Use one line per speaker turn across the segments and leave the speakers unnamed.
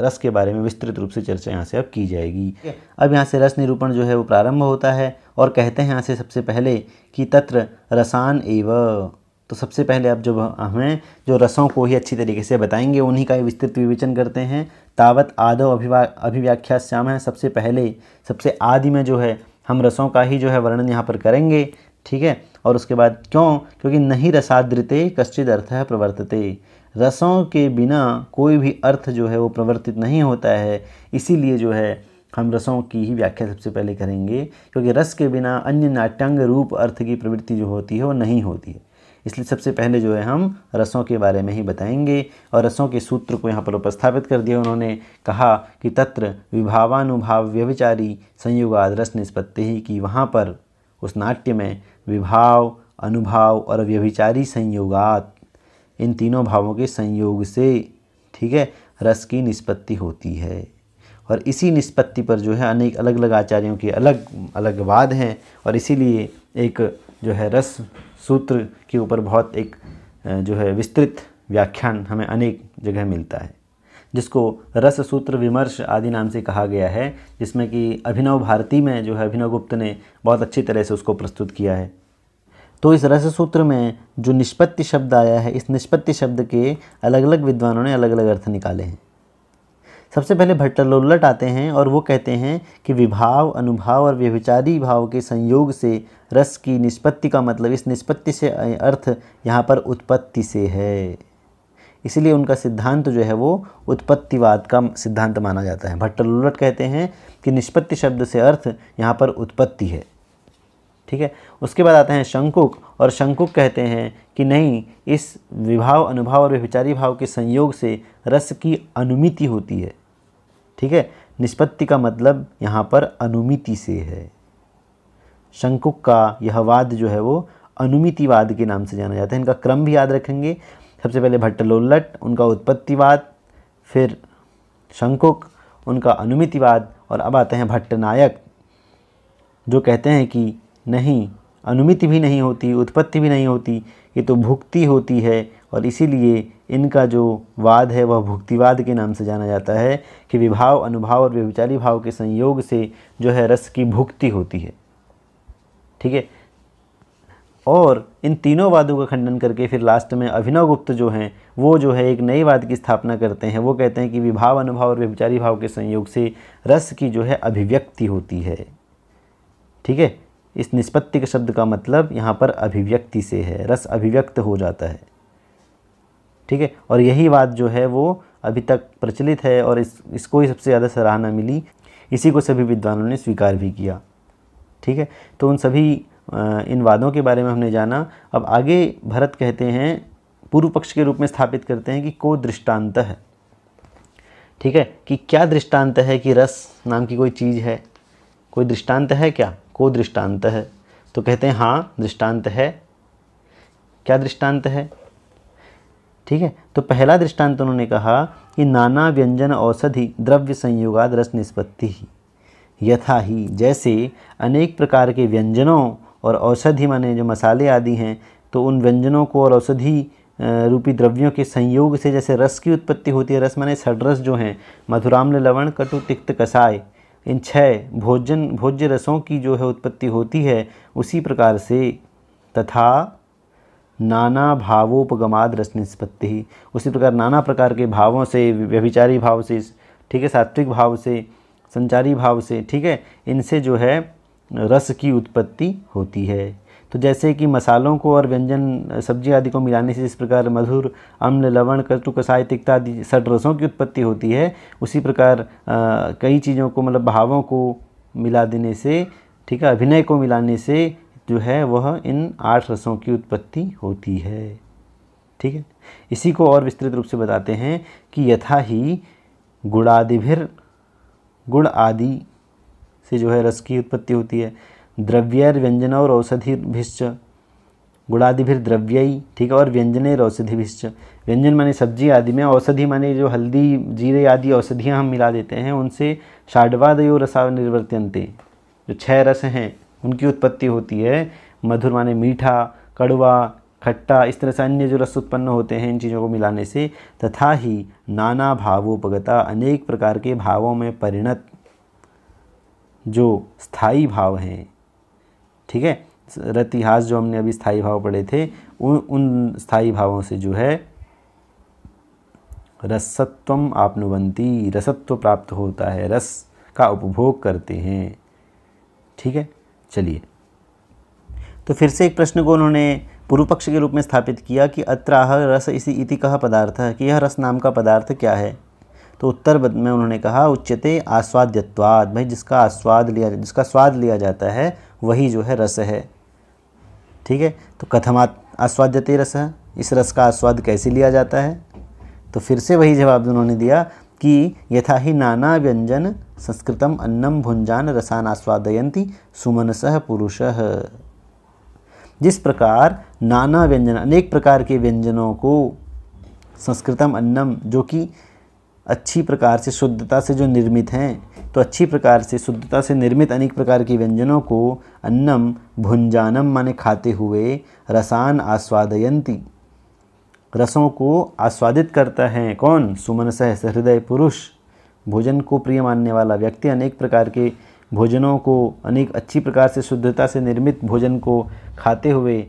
रस के बारे में विस्तृत रूप से चर्चा यहाँ से अब की जाएगी अब यहाँ से रस निरूपण जो है वो प्रारंभ होता है और कहते हैं यहाँ से सबसे पहले कि तत्र रसान एव तो सबसे पहले अब जब हमें जो रसों को ही अच्छी तरीके से बताएंगे उन्हीं का विस्तृत विवेचन करते हैं तावत आदो अभिवा अभिव्याख्या श्याम है सबसे पहले सबसे आदि में जो है हम रसों का ही जो है वर्णन यहाँ पर करेंगे ठीक है और उसके बाद क्यों क्योंकि नहीं रसाद्रिते कश्चित अर्थ है प्रवर्तते रसों के बिना कोई भी अर्थ जो है वो प्रवर्तित नहीं होता है इसीलिए जो है हम रसों की ही व्याख्या सबसे पहले करेंगे क्योंकि रस के बिना अन्य नाट्यांग रूप अर्थ की प्रवृत्ति जो होती है वो नहीं होती है इसलिए सबसे पहले जो है हम रसों के बारे में ही बताएंगे और रसों के सूत्र को यहाँ पर उपस्थापित कर दिया उन्होंने कहा कि तत्र विभावानुभाव व्यविचारी संयुगाद रस निष्पत्ति ही कि वहाँ पर उस नाट्य में विभाव अनुभाव और व्यभिचारी संयोगात इन तीनों भावों के संयोग से ठीक है रस की निष्पत्ति होती है और इसी निष्पत्ति पर जो है अनेक अलग अलग आचार्यों के अलग अलग वाद हैं और इसीलिए एक जो है रस सूत्र के ऊपर बहुत एक जो है विस्तृत व्याख्यान हमें अनेक जगह मिलता है जिसको रस सूत्र विमर्श आदि नाम से कहा गया है जिसमें कि अभिनव भारती में जो है अभिनव गुप्त ने बहुत अच्छी तरह से उसको प्रस्तुत किया है तो इस रस सूत्र में जो निष्पत्ति शब्द आया है इस निष्पत्ति शब्द के अलग अलग विद्वानों ने अलग अलग अर्थ निकाले हैं सबसे पहले भट्टलोल्लट आते हैं और वो कहते हैं कि विभाव अनुभाव और व्यभिचारी भाव के संयोग से रस की निष्पत्ति का मतलब इस निष्पत्ति से अर्थ यहाँ पर उत्पत्ति से है इसलिए उनका सिद्धांत जो है वो उत्पत्तिवाद का सिद्धांत माना जाता है भट्टलोल्लट कहते हैं कि निष्पत्ति शब्द से अर्थ यहाँ पर उत्पत्ति है ठीक है उसके बाद आते हैं शंकुक और शंकुक कहते हैं कि नहीं इस विभाव अनुभाव और विचारी भाव के संयोग से रस की अनुमिति होती है ठीक है निष्पत्ति का मतलब यहाँ पर अनुमिति से है शंकुक का यह वाद जो है वो अनुमितिवाद के नाम से जाना जाता है इनका क्रम भी याद रखेंगे सबसे पहले भट्टलोल्लट उनका उत्पत्तिवाद फिर शंकुक उनका अनुमितिवाद और अब आते हैं भट्टनायक जो कहते हैं कि नहीं अनुमिति भी नहीं होती उत्पत्ति भी नहीं होती ये तो भुक्ति होती है और इसीलिए इनका जो वाद है वह भुक्तिवाद के नाम से जाना जाता है कि विभाव अनुभाव और व्यविचारी भाव के संयोग से जो है रस की भुक्ति होती है ठीक है और इन तीनों वादों का खंडन करके फिर लास्ट में अभिनव गुप्त जो हैं वो जो है एक नई वाद की स्थापना करते हैं वो कहते हैं कि विभाव अनुभाव और व्यविचारी भाव के संयोग से रस की जो है अभिव्यक्ति होती है ठीक है इस निष्पत्ति के शब्द का मतलब यहाँ पर अभिव्यक्ति से है रस अभिव्यक्त हो जाता है ठीक है और यही बात जो है वो अभी तक प्रचलित है और इस इसको ही सबसे ज़्यादा सराहना मिली इसी को सभी विद्वानों ने स्वीकार भी किया ठीक है तो उन सभी इन वादों के बारे में हमने जाना अब आगे भरत कहते हैं पूर्व पक्ष के रूप में स्थापित करते हैं कि को दृष्टांत है ठीक है कि क्या दृष्टांत है कि रस नाम की कोई चीज़ है कोई दृष्टांत है क्या को दृष्टांत है तो कहते हैं हाँ दृष्टांत है क्या दृष्टांत है ठीक है तो पहला दृष्टांत उन्होंने कहा कि नाना व्यंजन औषधि द्रव्य संयोगाद रस निष्पत्ति ही यथा ही जैसे अनेक प्रकार के व्यंजनों और औषधि माने जो मसाले आदि हैं तो उन व्यंजनों को और औषधि रूपी द्रव्यों के संयोग से जैसे रस की उत्पत्ति होती है रस माने सडरस जो हैं मधुराम्ल लवण कटु तिक्त कसाय इन छह भोजन भोज्य रसों की जो है उत्पत्ति होती है उसी प्रकार से तथा नाना भावोपगमाद रस निष्पत्ति उसी प्रकार नाना प्रकार के भावों से व्यभिचारी भाव से ठीक है सात्विक भाव से संचारी भाव से ठीक है इनसे जो है रस की उत्पत्ति होती है तो जैसे कि मसालों को और व्यंजन सब्जी आदि को मिलाने से जिस प्रकार मधुर अम्ल लवण कटु कसाय तिक्ता आदि रसों की उत्पत्ति होती है उसी प्रकार कई चीज़ों को मतलब भावों को मिला देने से ठीक है अभिनय को मिलाने से जो है वह इन आठ रसों की उत्पत्ति होती है ठीक है इसी को और विस्तृत रूप से बताते हैं कि यथा ही गुड़ादिभिर गुड़ आदि से जो है रस की उत्पत्ति होती है व्यंजन और औषधि औषधिभिश्च गुणादिभिर्द्रव्यई ठीक है और औषधि औषधिभिश्च व्यंजन माने सब्जी आदि में औषधि माने जो हल्दी जीरे आदि औषधियाँ हम मिला देते हैं उनसे षाडवादयो रसा निर्वर्त्यन्ते जो छह रस हैं उनकी उत्पत्ति होती है मधुर माने मीठा कड़वा खट्टा इस तरह से अन्य जो रस उत्पन्न होते हैं इन चीज़ों को मिलाने से तथा ही नाना भावोपगता अनेक प्रकार के भावों में परिणत जो स्थाई भाव हैं ठीक है रतिहास जो हमने अभी स्थाई भाव पढ़े थे उन उन स्थाई भावों से जो है रसत्वम आपनुवंती रसत्व प्राप्त होता है रस का उपभोग करते हैं ठीक है चलिए तो फिर से एक प्रश्न को उन्होंने पूर्व पक्ष के रूप में स्थापित किया कि अत्राह रस इसी इति कह पदार्थ है कि यह रस नाम का पदार्थ क्या है तो उत्तर में उन्होंने कहा उच्चते आस्वाद्यवाद भाई जिसका आस्वाद लिया जिसका स्वाद लिया जाता है वही जो है रस है ठीक है तो कथमात आस्वाद्यते रस है इस रस का आस्वाद कैसे लिया जाता है तो फिर से वही जवाब उन्होंने दिया कि यथा ही नाना व्यंजन संस्कृतम अन्नम भुंजान रसान आस्वादयंती सुमनस पुरुष जिस प्रकार नाना व्यंजन अनेक प्रकार के व्यंजनों को संस्कृतम अन्नम जो कि अच्छी प्रकार से शुद्धता से जो निर्मित हैं तो अच्छी प्रकार से शुद्धता से निर्मित अनेक प्रकार के व्यंजनों को अन्नम भुंजानम माने खाते हुए रसान आस्वादयंती रसों को आस्वादित करता है कौन सुमन सह हृदय पुरुष भोजन को प्रिय मानने वाला व्यक्ति अनेक प्रकार के भोजनों को अनेक अच्छी प्रकार से शुद्धता से निर्मित भोजन को खाते हुए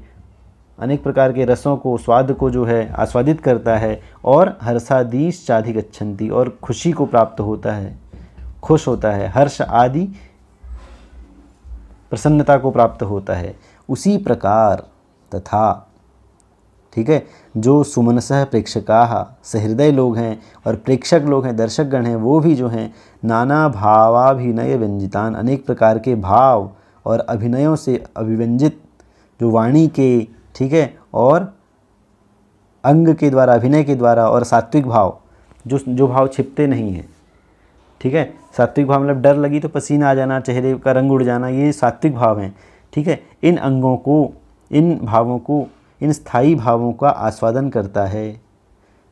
अनेक प्रकार के रसों को स्वाद को जो है आस्वादित करता है और हर्षादीश चाधि गच्छन्ति और खुशी को प्राप्त होता है खुश होता है हर्ष आदि प्रसन्नता को प्राप्त होता है उसी प्रकार तथा ठीक है जो सुमनसह प्रेक्षका सहृदय लोग हैं और प्रेक्षक लोग हैं दर्शकगण हैं वो भी जो हैं नाना भावाभिनय व्यंजितान अनेक प्रकार के भाव और अभिनयों से अभिव्यंजित जो वाणी के ठीक है और अंग के द्वारा अभिनय के द्वारा और सात्विक भाव जो जो भाव छिपते नहीं हैं ठीक है सात्विक भाव मतलब डर लगी तो पसीना आ जाना चेहरे का रंग उड़ जाना ये सात्विक भाव हैं ठीक है इन अंगों को इन भावों को इन स्थाई भावों का आस्वादन करता है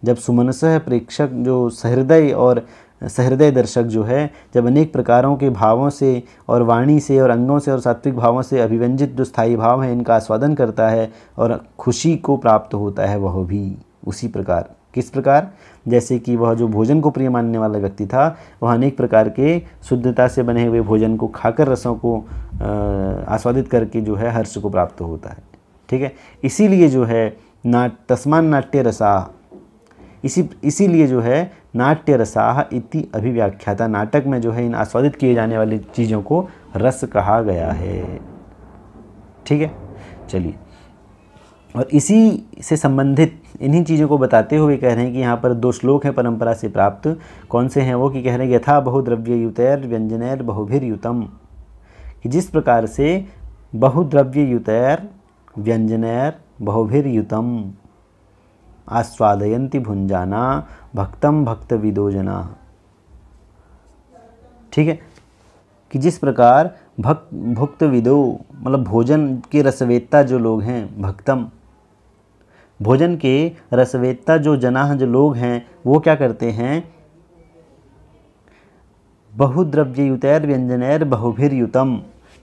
जब सुमनस प्रेक्षक जो सहृदय और सहृदय दर्शक जो है जब अनेक प्रकारों के भावों से और वाणी से और अंगों से और सात्विक भावों से अभिव्यंजित जो स्थायी भाव हैं इनका आस्वादन करता है और खुशी को प्राप्त होता है वह भी उसी प्रकार किस प्रकार जैसे कि वह जो भोजन को प्रिय मानने वाला व्यक्ति था वह अनेक प्रकार के शुद्धता से बने हुए भोजन को खाकर रसों को आस्वादित करके जो है हर्ष को प्राप्त होता है ठीक है इसीलिए जो है नाट तस्मान नाट्य रसा इसी इसीलिए जो है नाट्य रसाह इति अभिव्याख्याता नाटक में जो है इन आस्वादित किए जाने वाली चीज़ों को रस कहा गया है ठीक है चलिए और इसी से संबंधित इन्हीं चीज़ों को बताते हुए कह रहे हैं कि यहाँ पर दो श्लोक हैं परंपरा से प्राप्त कौन से हैं वो कि कह रहे हैं यथा बहुद्रव्य युतैर व्यंजनैर बहुभिर युतम कि जिस प्रकार से बहुद्रव्य युतैर व्यंजनैर बहुभिर युतम आस्वादयंती भुंजाना भक्तम भक्त विदोजना ठीक है कि जिस प्रकार भक्त भुक्त विदो मतलब भोजन के रसवेत्ता जो लोग हैं भक्तम भोजन के रसवेत्ता जो जना जो लोग हैं वो क्या करते हैं बहुद्रव्ययुतैर व्यंजनैर बहुभिर्युतम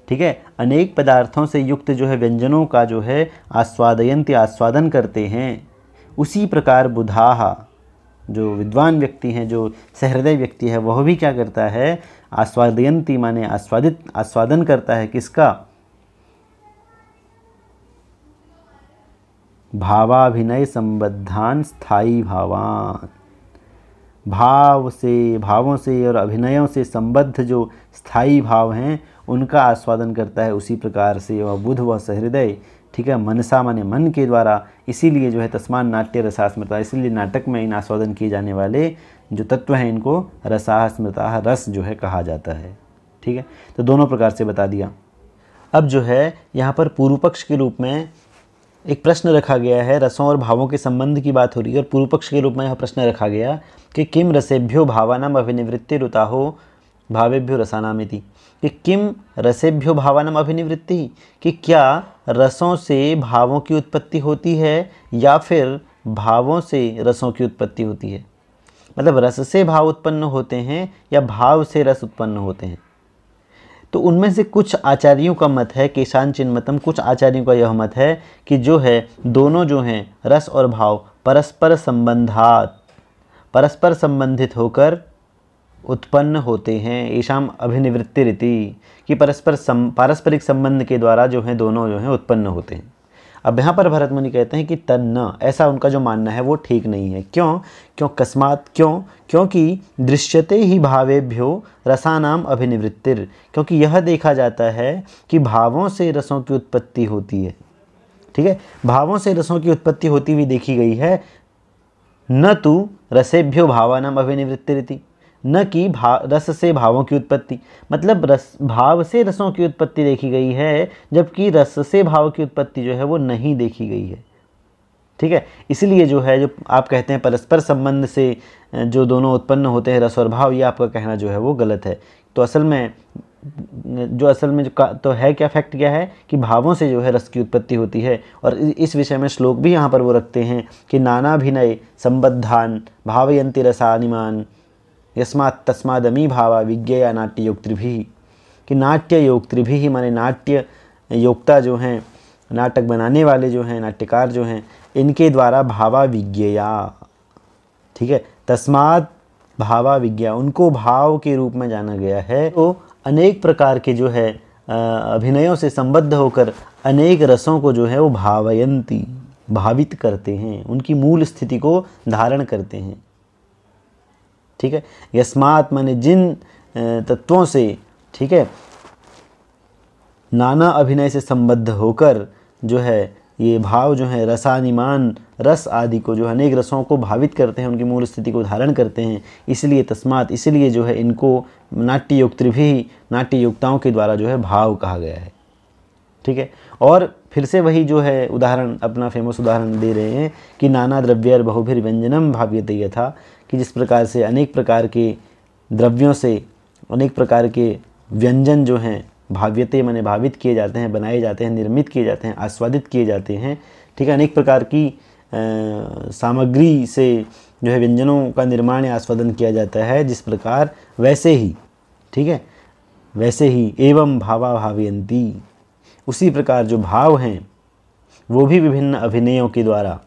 ठीक है अनेक पदार्थों से युक्त जो है व्यंजनों का जो है आस्वादयंत आस्वादन करते हैं उसी प्रकार बुधाहा जो विद्वान व्यक्ति हैं जो सहृदय व्यक्ति है वह भी क्या करता है आस्वादयंती माने आस्वादित आस्वादन करता है किसका भावाभिनय संबद्धान स्थाई भावान भाव से भावों से और अभिनयों से संबद्ध जो स्थायी भाव हैं उनका आस्वादन करता है उसी प्रकार से वह बुध व सहृदय ठीक है मनसा माने मन के द्वारा इसीलिए जो है तस्मान नाट्य रसास्मृता इसीलिए नाटक में इन आस्वादन किए जाने वाले जो तत्व हैं इनको रसास्मृता रस जो है कहा जाता है ठीक है तो दोनों प्रकार से बता दिया अब जो है यहाँ पर पूर्व पक्ष के रूप में एक प्रश्न रखा गया है रसों और भावों के संबंध की बात हो रही है और पूर्व पक्ष के रूप में यह प्रश्न रखा गया कि किम रसेभ्यो भावानाम अभिनिवृत्ति रुताहो भावेभ्यो रसानामिति कि किम रसेभ्यो भावानम अभिनिवृत्ति कि क्या रसों से भावों की उत्पत्ति होती है या फिर भावों से रसों की उत्पत्ति होती है मतलब रस से भाव उत्पन्न होते हैं या भाव से रस उत्पन्न होते हैं तो उनमें से कुछ आचार्यों का मत है किसान चिन्मतम कुछ आचार्यों का यह मत है कि जो है दोनों जो हैं रस और भाव परस्पर संबंधात परस्पर संबंधित होकर उत्पन्न होते हैं ईशाम अभिनिवृत्ति रीति कि परस्पर सम पारस्परिक संबंध के द्वारा जो है दोनों जो हैं उत्पन्न होते हैं अब यहाँ पर भरत मुनि कहते हैं कि तन्न ऐसा उनका जो मानना है वो ठीक नहीं है क्यों क्यों कस्मात क्यों क्योंकि दृश्यते ही भावेभ्यो रसानाम अभिनिवृत्तिर क्योंकि यह देखा जाता है कि भावों से रसों की उत्पत्ति होती है ठीक है भावों से रसों की उत्पत्ति होती हुई देखी गई है न तो रसेभ्यो भावानाम अभिनिवृत्ति रीति न कि भाव रस से भावों की उत्पत्ति मतलब रस भाव से रसों की उत्पत्ति देखी गई है जबकि रस से भाव की उत्पत्ति जो है वो नहीं देखी गई है ठीक है इसलिए जो है जो आप कहते हैं परस्पर संबंध से जो दोनों उत्पन्न होते हैं रस और भाव ये आपका कहना जो है वो गलत है तो असल में जो असल में जो तो है क्या फैक्ट क्या है कि भावों से जो है रस की उत्पत्ति होती है और इस विषय में श्लोक भी यहाँ पर वो रखते हैं कि नाना भी संबद्धान भावयंती रसानिमान यस्मात् तस्मादमी भावा विज्ञा नाट्य योक्तृभि कि नाट्य योक्तृभि ही माने नाट्य योक्ता जो हैं नाटक बनाने वाले जो हैं नाट्यकार जो हैं इनके द्वारा भावा विज्ञया ठीक है तस्माद भावा विज्ञा उनको भाव के रूप में जाना गया है तो अनेक प्रकार के जो है अभिनयों से संबद्ध होकर अनेक रसों को जो है वो भावयंती भावित करते हैं उनकी मूल स्थिति को धारण करते हैं ठीक है यस्मात माने जिन तत्वों से ठीक है नाना अभिनय से संबद्ध होकर जो है ये भाव जो है रसानिमान रस आदि को जो है अनेक रसों को भावित करते हैं उनकी मूल स्थिति को धारण करते हैं इसलिए तस्मात इसलिए जो है इनको नाट्य युक्त भी नाट्य युक्ताओं के द्वारा जो है भाव कहा गया है ठीक है और फिर से वही जो है उदाहरण अपना फेमस उदाहरण दे रहे हैं कि नाना द्रव्यर बहुभिर व्यंजनम भाव्यते यथा कि जिस प्रकार से अनेक प्रकार के द्रव्यों से अनेक प्रकार के व्यंजन जो हैं भाव्यते मैंने भावित किए जाते हैं बनाए जाते हैं निर्मित किए जाते हैं आस्वादित किए जाते हैं ठीक है अनेक प्रकार की सामग्री से जो है व्यंजनों का निर्माण या आस्वादन किया जाता है जिस प्रकार वैसे ही ठीक है वैसे ही एवं भावा भावयंती उसी प्रकार जो भाव हैं वो भी विभिन्न अभिनयों के द्वारा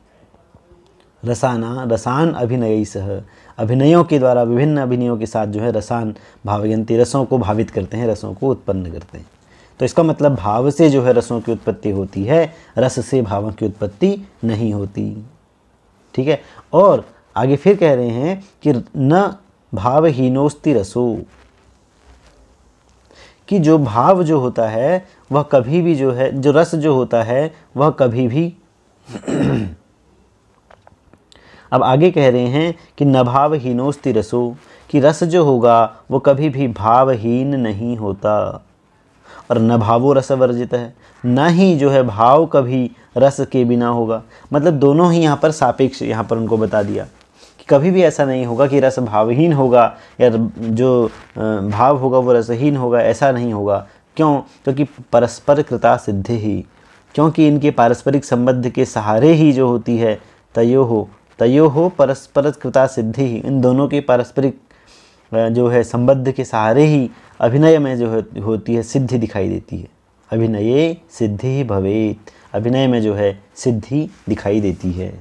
रसाना रसान अभिनय सह अभिनयों के द्वारा विभिन्न अभिनयों के साथ जो है रसान भावयंती रसों को भावित करते हैं रसों को उत्पन्न करते हैं तो इसका मतलब भाव से जो है रसों की उत्पत्ति होती है रस से भावों की उत्पत्ति नहीं होती ठीक है और आगे फिर कह रहे हैं कि न भावहीनोस्ति रसो कि जो भाव जो होता है वह कभी भी जो है जो रस जो होता है वह कभी भी अब आगे कह रहे हैं कि नभावहीनोस्ति रसो कि रस जो होगा वो कभी भी भावहीन नहीं होता और न भावो रस वर्जित है न ही जो है भाव कभी रस के बिना होगा मतलब दोनों ही यहाँ पर सापेक्ष यहाँ पर उनको बता दिया कभी भी ऐसा नहीं होगा कि रस भावहीन होगा या जो भाव होगा वो रसहीन होगा ऐसा नहीं होगा क्यों क्योंकि परस्पर कृता सिद्धि ही क्योंकि इनके पारस्परिक संबंध के सहारे ही जो होती है तयो हो तयो हो परस्पर कृता सिद्धि ही इन दोनों के पारस्परिक जो है संबद्ध के सहारे ही अभिनय में जो है होती है सिद्धि दिखाई देती है अभिनय सिद्धि ही भवेत अभिनय में जो है सिद्धि दिखाई देती है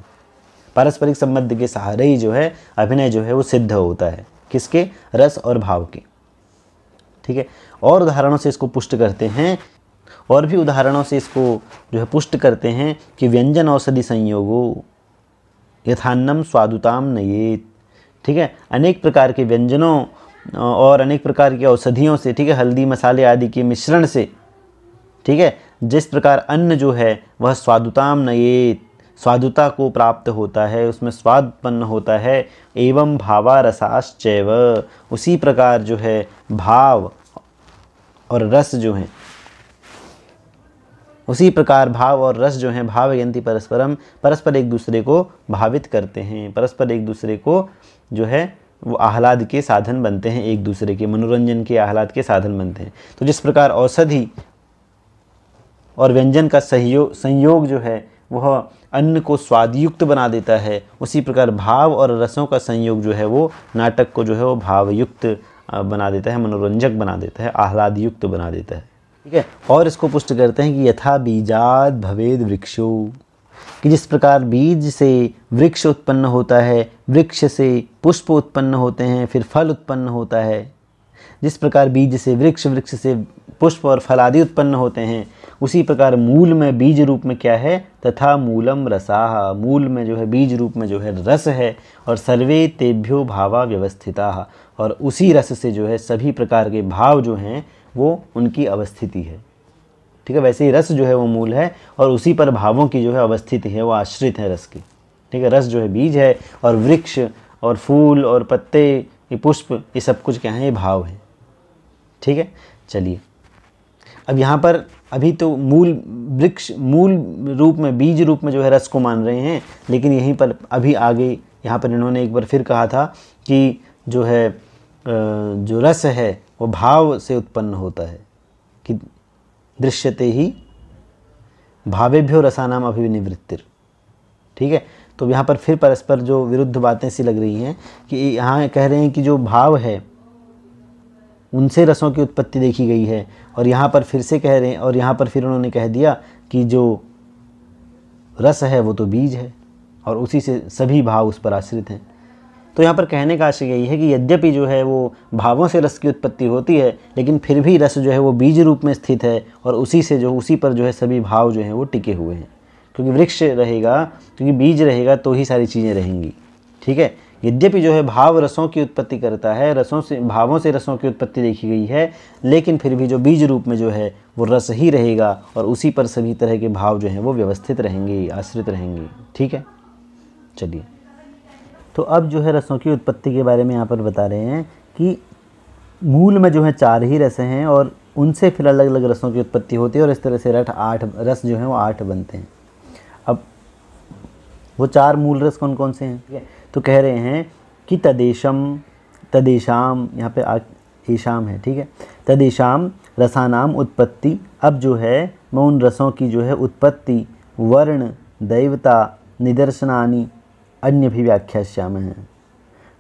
पारस्परिक संबंध के सहारे ही जो है अभिनय जो है वो सिद्ध होता है किसके रस और भाव के ठीक है और उदाहरणों से इसको पुष्ट करते हैं और भी उदाहरणों से इसको जो है पुष्ट करते हैं कि व्यंजन औषधि संयोगो यथान्नम स्वादुताम नयेत ठीक है अनेक प्रकार के व्यंजनों और अनेक प्रकार की औषधियों से ठीक है हल्दी मसाले आदि के मिश्रण से ठीक है जिस प्रकार अन्न जो है वह स्वादुताम नयेत स्वादुता को प्राप्त होता है उसमें स्वाद उत्पन्न होता है एवं भावा रसाश्चैव उसी प्रकार जो है भाव और रस जो है उसी प्रकार भाव और रस जो हैं भाव यंति परस्परम परस्पर एक दूसरे को भावित करते हैं परस्पर एक दूसरे को जो है वो आह्लाद के साधन बनते हैं एक दूसरे के मनोरंजन के आह्लाद के साधन बनते हैं तो जिस प्रकार औषधि और व्यंजन का सहयोग संयोग जो है वह अन्न को स्वादयुक्त बना देता है उसी प्रकार भाव और रसों का संयोग जो है वो नाटक को जो है वो भावयुक्त बना देता है मनोरंजक बना देता है आह्लादयुक्त बना देता है ठीक है और इसको पुष्ट करते हैं कि यथा बीजाद भवेद वृक्षो कि जिस प्रकार बीज से वृक्ष उत्पन्न होता है वृक्ष से पुष्प उत्पन्न होते हैं फिर फल उत्पन्न होता है जिस प्रकार बीज से वृक्ष वृक्ष से पुष्प और फलादि उत्पन्न होते हैं उसी प्रकार मूल में बीज रूप में क्या है तथा मूलम रसा मूल में जो है बीज रूप में जो है रस है और सर्वे तेभ्यो भावा व्यवस्थिता और उसी रस से जो है सभी प्रकार के भाव जो हैं वो उनकी अवस्थिति है ठीक है वैसे ही रस जो है वो मूल है और उसी पर भावों की जो है अवस्थिति है वो आश्रित है रस की ठीक है रस जो है बीज है और वृक्ष और फूल और पत्ते ये पुष्प ये सब कुछ क्या है ये भाव है ठीक है चलिए अब यहाँ पर अभी तो मूल वृक्ष मूल रूप में बीज रूप में जो है रस को मान रहे हैं लेकिन यहीं पर अभी आगे यहाँ पर इन्होंने एक बार फिर कहा था कि जो है जो रस है वो भाव से उत्पन्न होता है कि दृश्यते ही भावेभ्यो रसानाम अभिनिवृत्तिर ठीक है तो यहाँ पर फिर परस्पर जो विरुद्ध बातें सी लग रही हैं कि यहाँ कह रहे हैं कि जो भाव है उनसे रसों की उत्पत्ति देखी गई है और यहाँ पर फिर से कह रहे हैं और यहाँ पर फिर उन्होंने कह दिया कि जो रस है वो तो बीज है और उसी से सभी भाव उस पर आश्रित हैं तो यहाँ पर कहने का आशय यही है कि यद्यपि जो है वो भावों से रस की उत्पत्ति होती है लेकिन फिर भी रस जो है वो बीज रूप में स्थित है और उसी से जो उसी पर जो है सभी भाव जो हैं वो टिके हुए हैं क्योंकि वृक्ष रहेगा क्योंकि बीज रहेगा तो ही सारी चीज़ें रहेंगी ठीक है यद्यपि जो है भाव रसों की उत्पत्ति करता है रसों से भावों से रसों की उत्पत्ति देखी गई है लेकिन फिर भी जो बीज रूप में जो है वो रस ही रहेगा और उसी पर सभी तरह के भाव जो हैं वो व्यवस्थित रहेंगे आश्रित रहेंगे ठीक है चलिए तो अब जो है रसों की उत्पत्ति के बारे में यहाँ पर बता रहे हैं कि मूल में जो है चार ही रस हैं और उनसे फिर अलग अलग रसों की उत्पत्ति होती है और इस तरह से रठ आठ रस जो हैं वो आठ बनते हैं अब वो चार मूल रस कौन कौन से हैं तो कह रहे हैं कि तदेशम तदेशाम यहाँ पे आ ईशाम है ठीक है तदेशाम रसानाम उत्पत्ति अब जो है मैं उन रसों की जो है उत्पत्ति वर्ण दैवता निदर्शनानी अन्य भी व्याख्या श्याम है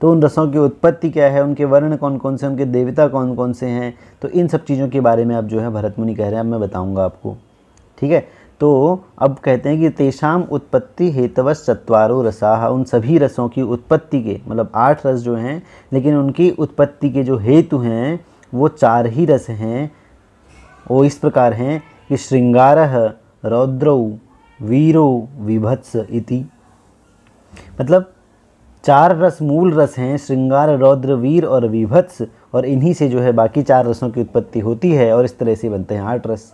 तो उन रसों की उत्पत्ति क्या है उनके वर्ण कौन कौन से उनके देवता कौन कौन से हैं तो इन सब चीज़ों के बारे में आप जो है भरत मुनि कह रहे हैं अब मैं बताऊँगा आपको ठीक है तो अब कहते हैं कि तेषाम उत्पत्ति हेतव चतवारो रसाह उन सभी रसों की उत्पत्ति के मतलब आठ रस जो हैं लेकिन उनकी उत्पत्ति के जो हेतु हैं वो चार ही रस हैं वो इस प्रकार हैं कि श्रृंगार रौद्रौ वीरो विभत्स इति मतलब चार रस मूल रस हैं श्रृंगार रौद्र वीर और विभत्स और इन्हीं से जो है बाकी चार रसों की उत्पत्ति होती है और इस तरह से बनते हैं आठ रस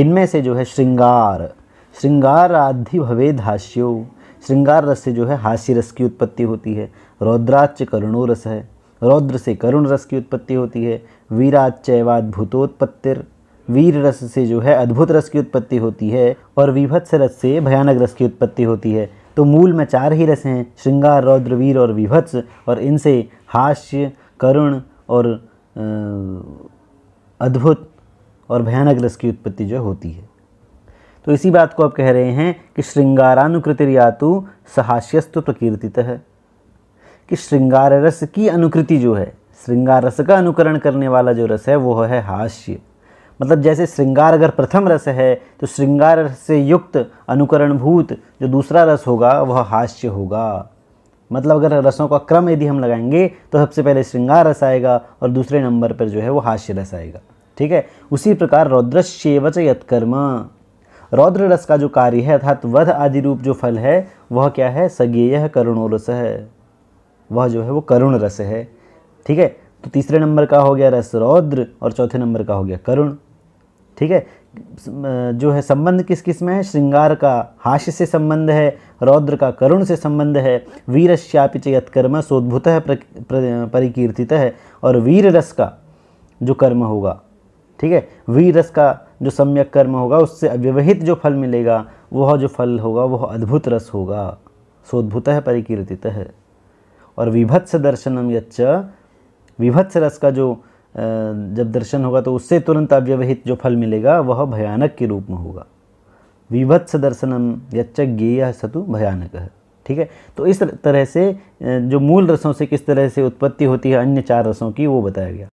इनमें से जो है श्रृंगार श्रृंगार आधि भवेद हास्यो श्रृंगार रस से जो है हास्य रस की उत्पत्ति होती है रौद्राच्य करुणो रस है रौद्र से करुण रस की उत्पत्ति होती है वीराच्चैवाद्भुतोत्पत्तिर वीर रस से जो है अद्भुत रस की उत्पत्ति होती है और विभत्स रस से भयानक रस की उत्पत्ति होती है तो मूल में चार ही रस हैं श्रृंगार रौद्र वीर और विभत्स और इनसे हास्य करुण और अद्भुत और भयानक रस की उत्पत्ति जो होती है तो इसी बात को आप कह रहे हैं कि श्रृंगारानुकृति यातु सहास्यस्तु प्रकीर्तित है कि श्रृंगार रस की अनुकृति जो है श्रृंगार रस का अनुकरण करने वाला जो रस है वो है हास्य मतलब जैसे श्रृंगार अगर प्रथम रस है तो श्रृंगार रस से युक्त अनुकरणभूत जो दूसरा रस होगा वह हास्य होगा मतलब अगर रसों का क्रम यदि हम लगाएंगे तो सबसे पहले श्रृंगार रस आएगा और दूसरे नंबर पर जो है वो हास्य रस आएगा ठीक है उसी प्रकार रौद्रश्यवच यत्कर्म रौद्र रस का जो कार्य है अर्थात वध आदि रूप जो फल है वह क्या है सगेय करुणोरस है वह जो है वो करुण रस है ठीक है तो तीसरे नंबर का हो गया रस रौद्र और चौथे नंबर का हो गया करुण ठीक है जो है संबंध किस किस में है श्रृंगार का हास्य से संबंध है रौद्र का करुण से संबंध है वीरश्यापिच यत्कर्म सोद्भुत है परिकीर्तित है और वीर रस का जो कर्म होगा ठीक है वी रस का जो सम्यक कर्म होगा उससे अव्यवहित जो फल मिलेगा वह जो फल होगा वह अद्भुत रस होगा सोद्भुत है परिकीर्तित है और विभत्स दर्शनम यच्च विभत्स रस का जो जब दर्शन होगा तो उससे तुरंत अव्यवहित जो फल मिलेगा वह भयानक के रूप में होगा विभत्स दर्शनम यच्च गेय सतु भयानक है ठीक है तो इस तरह से जो मूल रसों से किस तरह से उत्पत्ति होती है अन्य चार रसों की वो बताया गया